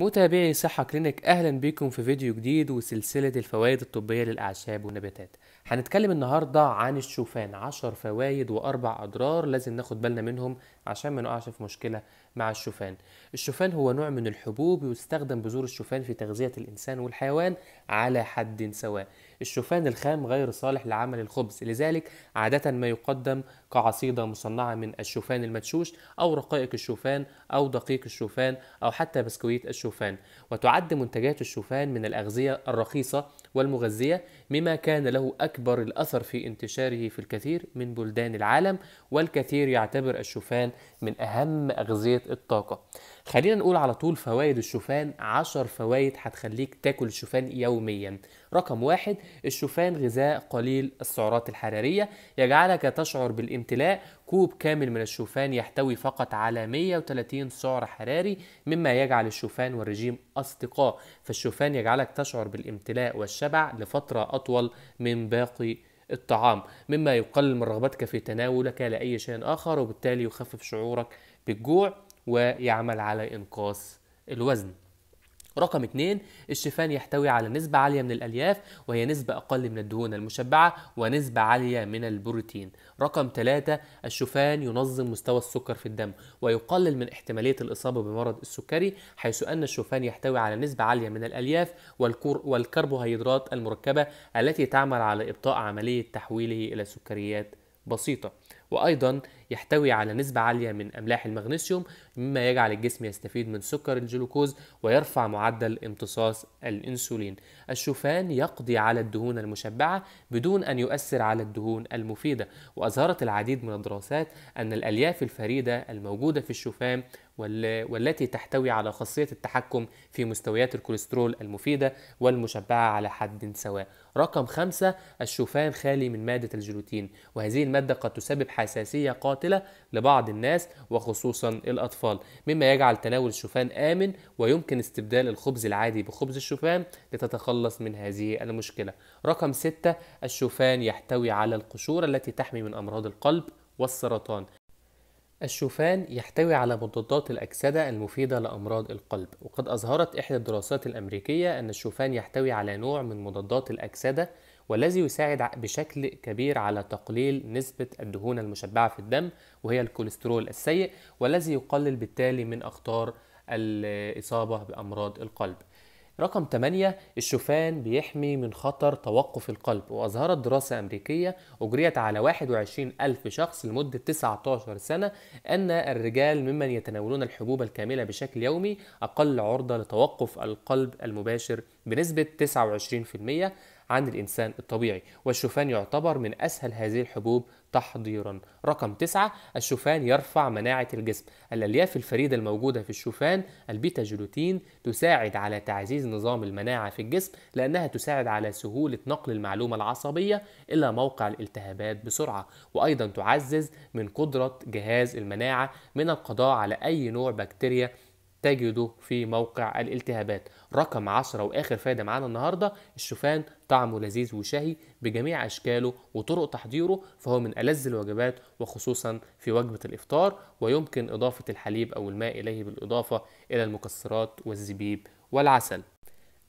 متابعي صحة كلينك أهلا بيكم في فيديو جديد وسلسلة الفوائد الطبية للأعشاب والنباتات هنتكلم النهاردة عن الشوفان عشر فوائد وأربع أضرار لازم ناخد بالنا منهم عشان ما نقعش في مشكلة مع الشوفان الشوفان هو نوع من الحبوب يستخدم بذور الشوفان في تغذية الإنسان والحيوان على حد سواء الشوفان الخام غير صالح لعمل الخبز لذلك عادة ما يقدم كعصيدة مصنعة من الشوفان المدشوش أو رقائق الشوفان أو دقيق الشوفان أو حتى بسكويت الشوفان وتعد منتجات الشوفان من الأغذية الرخيصة والمغذية مما كان له أكبر الأثر في انتشاره في الكثير من بلدان العالم والكثير يعتبر الشوفان من أهم أغذية الطاقة خلينا نقول على طول فوائد الشوفان عشر فوائد هتخليك تاكل الشوفان يوميا رقم واحد الشوفان غذاء قليل السعرات الحرارية يجعلك تشعر بالامتلاء كوب كامل من الشوفان يحتوي فقط على 130 سعر حراري مما يجعل الشوفان والرجيم أصدقاء فالشوفان يجعلك تشعر بالامتلاء والشبع لفترة أطول من باقي الطعام مما يقلل من رغبتك في تناولك لأي شيء آخر وبالتالي يخفف شعورك بالجوع ويعمل على إنقاص الوزن رقم اثنين الشوفان يحتوي على نسبة عالية من الألياف وهي نسبة أقل من الدهون المشبعة ونسبة عالية من البروتين رقم ثلاثة الشوفان ينظم مستوى السكر في الدم ويقلل من احتمالية الإصابة بمرض السكري حيث أن الشوفان يحتوي على نسبة عالية من الألياف والكربوهيدرات المركبة التي تعمل على إبطاء عملية تحويله إلى سكريات بسيطة وأيضا يحتوي على نسبة عالية من أملاح المغنيسيوم مما يجعل الجسم يستفيد من سكر الجلوكوز ويرفع معدل امتصاص الأنسولين الشوفان يقضي على الدهون المشبعة بدون أن يؤثر على الدهون المفيدة وأظهرت العديد من الدراسات أن الألياف الفريدة الموجودة في الشوفان والتي تحتوي على خاصية التحكم في مستويات الكوليسترول المفيدة والمشبعة على حد سواء رقم خمسة الشوفان خالي من مادة الجلوتين وهذه المادة قد تسبب حساسية قاتلة لبعض الناس وخصوصا الأطفال مما يجعل تناول الشوفان آمن ويمكن استبدال الخبز العادي بخبز الشوفان لتتخلص من هذه المشكلة رقم 6 الشوفان يحتوي على القشور التي تحمي من أمراض القلب والسرطان الشوفان يحتوي على مضادات الأكسدة المفيدة لأمراض القلب وقد أظهرت إحدى الدراسات الأمريكية أن الشوفان يحتوي على نوع من مضادات الأكسدة والذي يساعد بشكل كبير على تقليل نسبة الدهون المشبعة في الدم وهي الكوليسترول السيء والذي يقلل بالتالي من أخطار الإصابة بأمراض القلب رقم 8 الشوفان بيحمي من خطر توقف القلب وأظهرت دراسة أمريكية أجريت على 21 ألف شخص لمدة 19 سنة أن الرجال ممن يتناولون الحبوب الكاملة بشكل يومي أقل عرضة لتوقف القلب المباشر بنسبة 29% عن الإنسان الطبيعي والشوفان يعتبر من أسهل هذه الحبوب تحضيرا رقم تسعة الشوفان يرفع مناعة الجسم الألياف الفريدة الموجودة في الشوفان البيتا جلوتين تساعد على تعزيز نظام المناعة في الجسم لأنها تساعد على سهولة نقل المعلومة العصبية إلى موقع الالتهابات بسرعة وأيضا تعزز من قدرة جهاز المناعة من القضاء على أي نوع بكتيريا تجده في موقع الالتهابات رقم 10 واخر فايده معانا النهارده الشوفان طعمه لذيذ وشهي بجميع اشكاله وطرق تحضيره فهو من الذ الوجبات وخصوصا في وجبه الافطار ويمكن اضافه الحليب او الماء اليه بالاضافه الى المكسرات والزبيب والعسل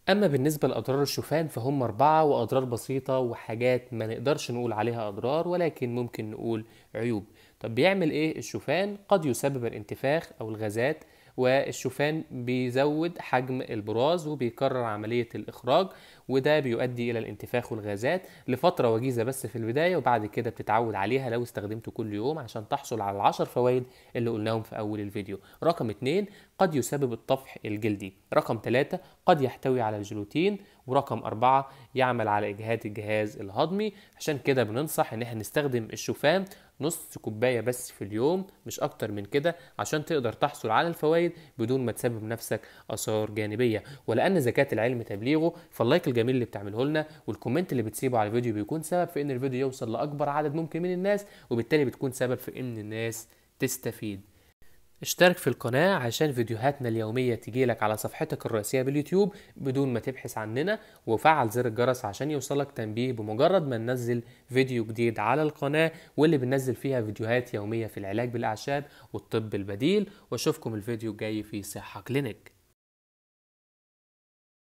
أما بالنسبة لأضرار الشوفان فهم أربعة وأضرار بسيطة وحاجات ما نقدرش نقول عليها أضرار ولكن ممكن نقول عيوب طب بيعمل إيه الشوفان؟ قد يسبب الانتفاخ أو الغازات والشوفان بيزود حجم البراز وبيكرر عملية الإخراج وده بيؤدي إلى الانتفاخ والغازات لفترة وجيزة بس في البداية وبعد كده بتتعود عليها لو استخدمته كل يوم عشان تحصل على العشر فوائد اللي قلناهم في أول الفيديو رقم اتنين قد يسبب الطفح الجلدي رقم ثلاثة قد يحتوي على الجلوتين ورقم أربعة يعمل على إجهاد الجهاز الهضمي عشان كده بننصح إن احنا نستخدم الشوفان نص كوباية بس في اليوم مش أكتر من كده عشان تقدر تحصل على الفوائد بدون ما تسبب نفسك آثار جانبية ولأن زكاة العلم تبليغه فاللايك الجميل اللي بتعمله لنا والكومنت اللي بتسيبه على الفيديو بيكون سبب في إن الفيديو يوصل لأكبر عدد ممكن من الناس وبالتالي بتكون سبب في إن الناس تستفيد اشترك في القناة عشان فيديوهاتنا اليومية تجيلك على صفحتك الرئيسية باليوتيوب بدون ما تبحث عننا وفعل زر الجرس عشان يوصلك تنبيه بمجرد ما ننزل فيديو جديد على القناة واللي بننزل فيها فيديوهات يومية في العلاج بالأعشاب والطب البديل واشوفكم الفيديو الجاي في صحة كلينيك